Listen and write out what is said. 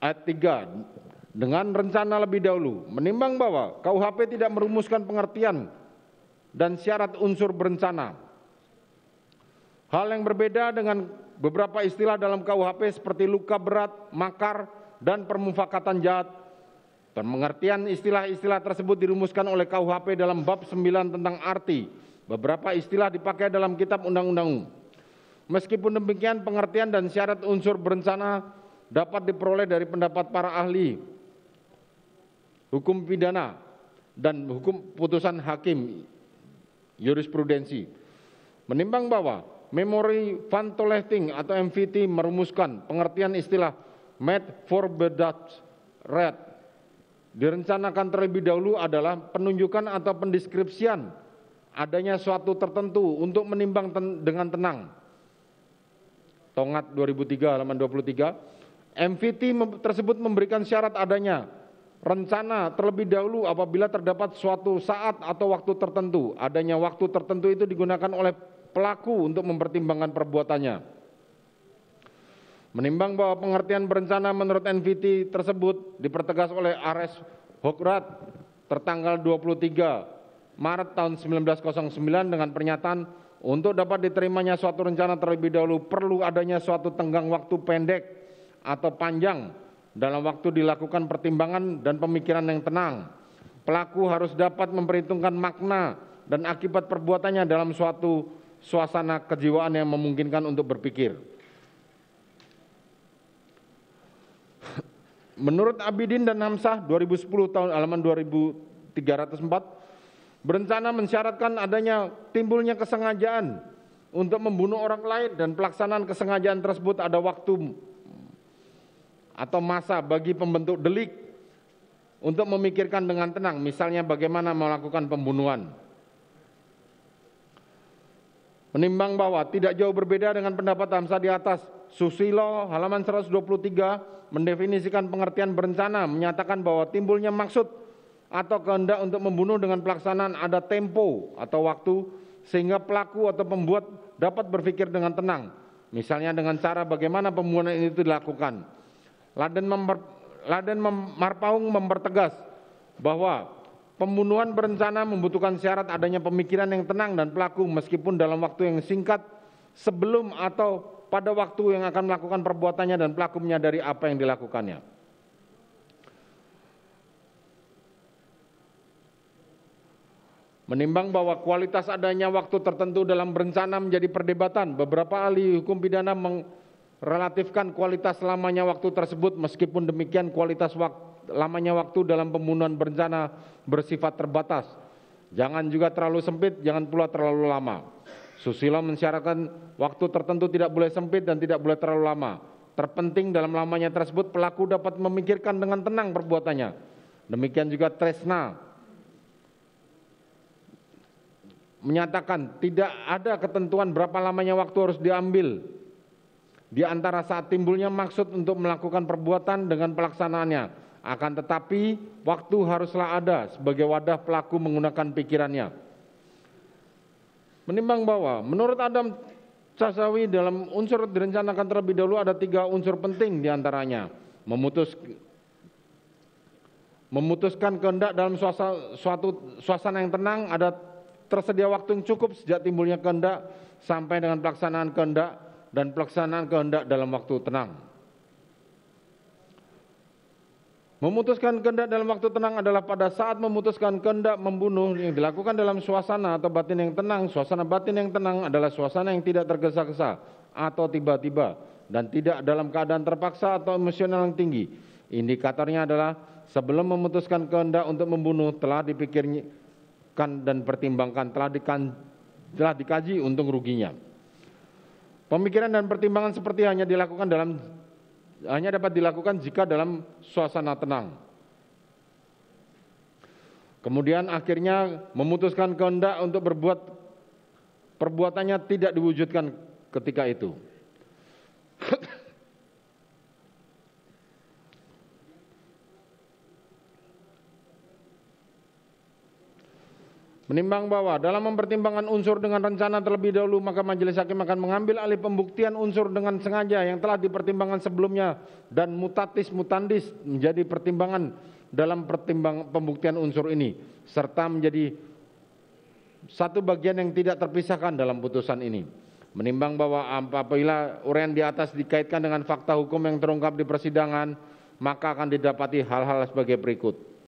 ayat 3 dengan rencana lebih dahulu menimbang bahwa KUHP tidak merumuskan pengertian dan syarat unsur berencana. Hal yang berbeda dengan beberapa istilah dalam KUHP seperti luka berat, makar, dan permufakatan jahat. dan Pengertian istilah-istilah tersebut dirumuskan oleh KUHP dalam bab 9 tentang arti. Beberapa istilah dipakai dalam kitab undang-undang. Meskipun demikian, pengertian dan syarat unsur berencana dapat diperoleh dari pendapat para ahli hukum pidana dan hukum putusan hakim jurisprudensi. Menimbang bahwa memori Van atau MVT merumuskan pengertian istilah met for bedat red direncanakan terlebih dahulu adalah penunjukan atau pendeskripsian adanya suatu tertentu untuk menimbang ten dengan tenang. Tongat 2003 halaman 23 MVT tersebut memberikan syarat adanya rencana terlebih dahulu apabila terdapat suatu saat atau waktu tertentu. Adanya waktu tertentu itu digunakan oleh pelaku untuk mempertimbangkan perbuatannya. Menimbang bahwa pengertian berencana menurut NVT tersebut dipertegas oleh Ares Hokrat tertanggal 23 Maret tahun 1909 dengan pernyataan untuk dapat diterimanya suatu rencana terlebih dahulu perlu adanya suatu tenggang waktu pendek atau panjang dalam waktu dilakukan pertimbangan dan pemikiran yang tenang. Pelaku harus dapat memperhitungkan makna dan akibat perbuatannya dalam suatu suasana kejiwaan yang memungkinkan untuk berpikir. Menurut Abidin dan Hamsah 2010 tahun halaman 2304 berencana mensyaratkan adanya timbulnya kesengajaan untuk membunuh orang lain dan pelaksanaan kesengajaan tersebut ada waktu atau masa bagi pembentuk delik untuk memikirkan dengan tenang, misalnya bagaimana melakukan pembunuhan. Menimbang bahwa tidak jauh berbeda dengan pendapat Hamzah di atas, Susilo halaman 123 mendefinisikan pengertian berencana, menyatakan bahwa timbulnya maksud atau kehendak untuk membunuh dengan pelaksanaan ada tempo atau waktu sehingga pelaku atau pembuat dapat berpikir dengan tenang, misalnya dengan cara bagaimana pembunuhan itu dilakukan Laden, memper, Laden mem, Marpaung mempertegas bahwa pembunuhan berencana membutuhkan syarat adanya pemikiran yang tenang dan pelaku meskipun dalam waktu yang singkat sebelum atau pada waktu yang akan melakukan perbuatannya dan pelaku menyadari apa yang dilakukannya. Menimbang bahwa kualitas adanya waktu tertentu dalam berencana menjadi perdebatan, beberapa ahli hukum pidana meng Relatifkan kualitas lamanya waktu tersebut meskipun demikian kualitas waktu, lamanya waktu dalam pembunuhan berencana bersifat terbatas. Jangan juga terlalu sempit, jangan pula terlalu lama. Susilo mensyaratkan waktu tertentu tidak boleh sempit dan tidak boleh terlalu lama. Terpenting dalam lamanya tersebut pelaku dapat memikirkan dengan tenang perbuatannya. Demikian juga Tresna menyatakan tidak ada ketentuan berapa lamanya waktu harus diambil di antara saat timbulnya maksud untuk melakukan perbuatan dengan pelaksanaannya. Akan tetapi, waktu haruslah ada sebagai wadah pelaku menggunakan pikirannya. Menimbang bahwa menurut Adam Casawi dalam unsur direncanakan terlebih dahulu ada tiga unsur penting diantaranya. Memutus, memutuskan kehendak dalam suasana, suatu suasana yang tenang, ada tersedia waktu yang cukup sejak timbulnya kehendak sampai dengan pelaksanaan kehendak, dan pelaksanaan kehendak dalam waktu tenang. Memutuskan kehendak dalam waktu tenang adalah pada saat memutuskan kehendak membunuh yang dilakukan dalam suasana atau batin yang tenang. Suasana batin yang tenang adalah suasana yang tidak tergesa-gesa atau tiba-tiba dan tidak dalam keadaan terpaksa atau emosional yang tinggi. Indikatornya adalah sebelum memutuskan kehendak untuk membunuh telah dipikirkan dan pertimbangkan telah, dikan, telah dikaji untung ruginya. Pemikiran dan pertimbangan seperti hanya dilakukan dalam hanya dapat dilakukan jika dalam suasana tenang. Kemudian akhirnya memutuskan kehendak untuk berbuat perbuatannya tidak diwujudkan ketika itu. Menimbang bahwa dalam mempertimbangkan unsur dengan rencana terlebih dahulu maka majelis hakim akan mengambil alih pembuktian unsur dengan sengaja yang telah dipertimbangkan sebelumnya dan mutatis mutandis menjadi pertimbangan dalam pertimbang pembuktian unsur ini serta menjadi satu bagian yang tidak terpisahkan dalam putusan ini. Menimbang bahwa apabila uraian di atas dikaitkan dengan fakta hukum yang terungkap di persidangan maka akan didapati hal-hal sebagai berikut.